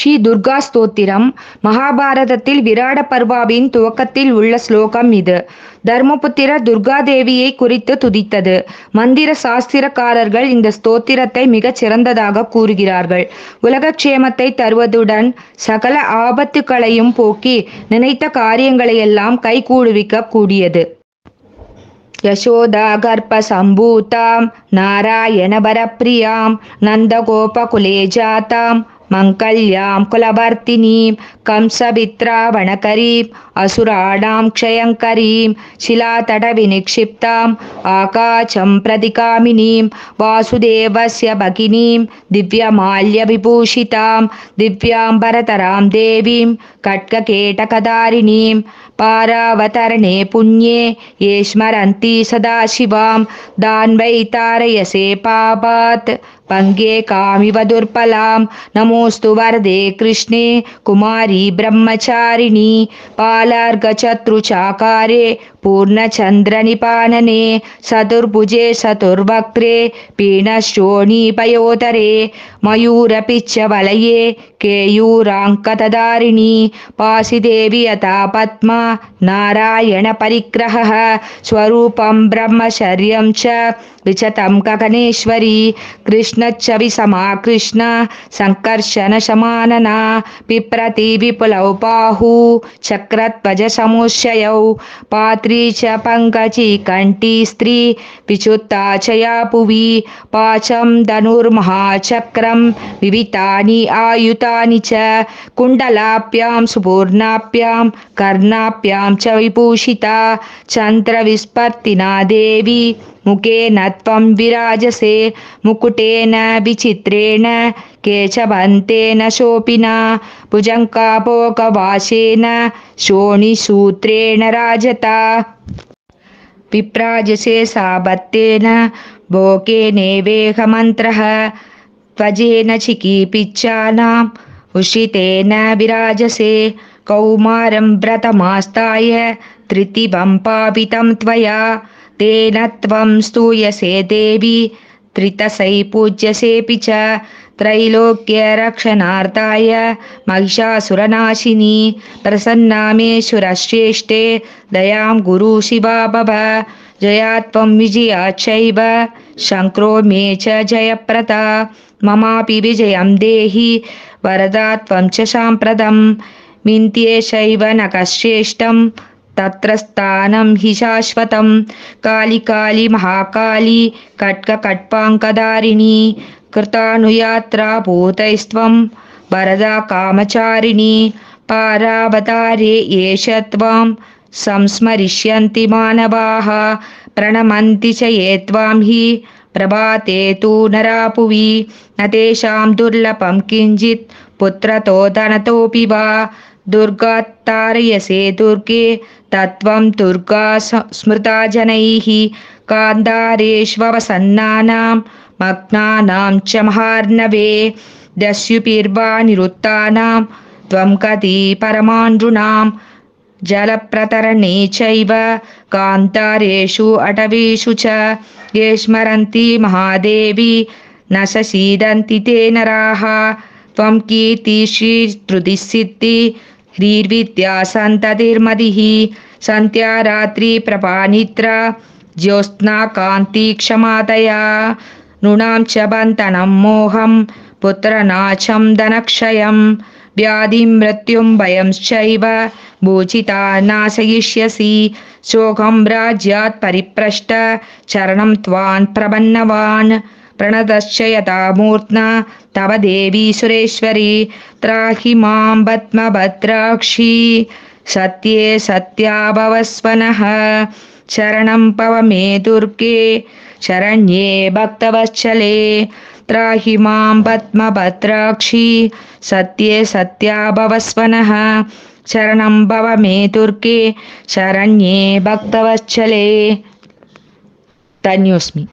ஸ்ரீ துர்கா ஸ்தோத்திரம் மகாபாரதத்தில் விராட பர்வாவின் துவக்கத்தில் உள்ள ஸ்லோகம் இது தர்மபுத்திர துர்காதேவியை குறித்து துதித்தது மந்திர சாஸ்திரக்காரர்கள் இந்த ஸ்தோத்திரத்தை மிகச் சிறந்ததாக கூறுகிறார்கள் உலகக்ஷேமத்தை தருவதுடன் சகல ஆபத்துக்களையும் போக்கி நினைத்த காரியங்களையெல்லாம் கைகூடுவிக்க கூடியது யசோதா கர்ப்ப சம்பூதாம் நாராயணபரப்பிரியாம் नन्दगोपकुले जातां మంగళ్యాం కులభర్తినీం కంసభిత్రావణకరీం అసురాడాం క్షయంకరీం శిలాతట వినిక్షిప్తాం ఆకాశం ప్రతికామినీం వాసుదేవస్య భగినీం విభూషితాం దివ్యాంబరతరాం దేవీం ఖడ్గకేటకదారిణీం పారావతరణే పుణ్యే ఏ స్మరంతి సదాశివాం దాన్వైతారయసే పాపాత్ పంగేకామివ దుర్బలాం నమోస్తు వరదే కృష్ణే కుమారీ బ్రహ్మచారిణి పాలార్గచత్రుచాకారే పూర్ణచంద్రనిపాననే సతుర్భుజే సతుర్వక్త్రే పీణశ్చోణీపయోతరే మయూరపిచ్చవలయే కేయూరాంకతదారిణి పాసిదేవి యథా పద్మ నారాయణ పరిగ్రహ స్వరూపం బ్రహ్మచర్యం చ విచతం గగనేశ్వరీ కృష్ణ విఘ్నచ్చవి సమాకృష్ణ సంకర్షణ శమానన పిప్రతి విపులౌ బాహు చక్రధ్వజ సముశయ పాత్రీ చ పంకచి కంఠీ స్త్రీ విచుత్తా చయా పాచం ధనుర్మహాచక్రం వివితాని ఆయుతాని చ కుండలాప్యాం సుపూర్ణాప్యాం కర్ణాప్యాం చ విభూషిత విస్పర్తినా దేవి मुखे नम विराजसे मुकुटेन विचित्रेण केशवन्तेन शोपिना भुजङ्कापोकवाशेन शोणिसूत्रेण राजता विप्राजसे साबत्तेन भोकेनेवेहमन्त्रः त्वजेन चिकीपिच्छानाम् उषितेन विराजसे कौमारं व्रतमास्ताय त्रितिवं पापितं त्वया तेन त्वं स्तूयसे देवि पूज्यसेऽपि च त्रैलोक्यरक्षणार्थाय महिषासुरनाशिनी प्रसन्नामे गुरु शिवा भव जया त्वं विजया चैव शङ्क्रो मे च जयप्रदा ममापि विजयं देहि त्वं च साम्प्रतं मिन्त्ये न नकश्रेष्ठं तत्र स्थानं हि शाश्वतं कालिकाली महाकाली कट्कट्पाङ्कदारिणि कृतानुयात्रा भूतैस्त्वं वरदा कामचारिणी पारावतारे एष त्वां संस्मरिष्यन्ति मानवाः प्रणमन्ति च ये त्वां हि प्रभाते तु नरापुवि न तेषां दुर्लभं किञ्चित् धनतोऽपि वा दुर्गात्तारयसे दुर्गे तत्त्वं दुर्गा स्मृता जनैः कान्तारेष्वसन्नानां मग्नानां च महार्णवे दस्युपिर्वा निरुत्तानां त्वं कति परमान्द्रूणां जलप्रतरणे चैव कान्तारेषु अटवेषु च ये स्मरन्ति महादेवी न शीदन्ति ते नराः त्वं कीर्तिशी ह्रीर्विद्या सन्ततिर्म्या रात्रिप्रपानित्र ज्योत्स्ना कान्ति क्षमातया नृणां च बन्तनं मोहं पुत्रनाचं व्याधिं मृत्युं भयंश्चैव भूचिता नाशयिष्यसि शोकं राज्यात् परिप्रष्ट चरणं त्वान् प्रपन्नवान् प्रणतश्च यथा तव देवी सुरेश्वरी त्राहि मां पद्मभद्राक्षी सत्ये सत्या भवस्वनः शरणं पव मे दुर्गे शरण्ये भक्तवत्सले त्राहि मां पद्मभद्राक्षी सत्ये सत्या भवस्वनः शरणं भव मे दुर्गे शरण्ये भक्तवत्सले तन्योऽस्मि